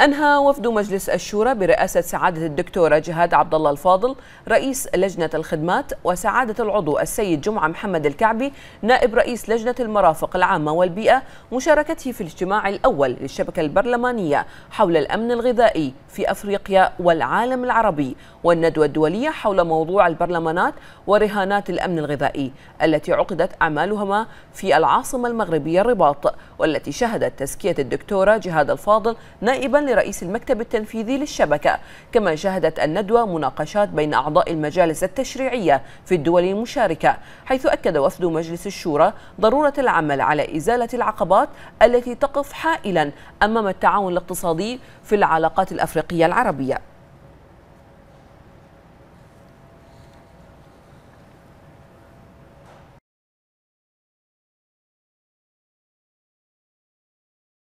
أنهى وفد مجلس الشورى برئاسة سعادة الدكتورة جهاد عبد الله الفاضل رئيس لجنة الخدمات وسعادة العضو السيد جمعة محمد الكعبي نائب رئيس لجنة المرافق العامة والبيئة مشاركته في الاجتماع الأول للشبكة البرلمانية حول الأمن الغذائي في أفريقيا والعالم العربي والندوة الدولية حول موضوع البرلمانات ورهانات الأمن الغذائي التي عقدت أعمالهما في العاصمة المغربية الرباط والتي شهدت تزكية الدكتورة جهاد الفاضل نائبا لرئيس المكتب التنفيذي للشبكة كما شهدت الندوة مناقشات بين أعضاء المجالس التشريعية في الدول المشاركة حيث أكد وفد مجلس الشورى ضرورة العمل على إزالة العقبات التي تقف حائلا أمام التعاون الاقتصادي في العلاقات الأفريقية العربية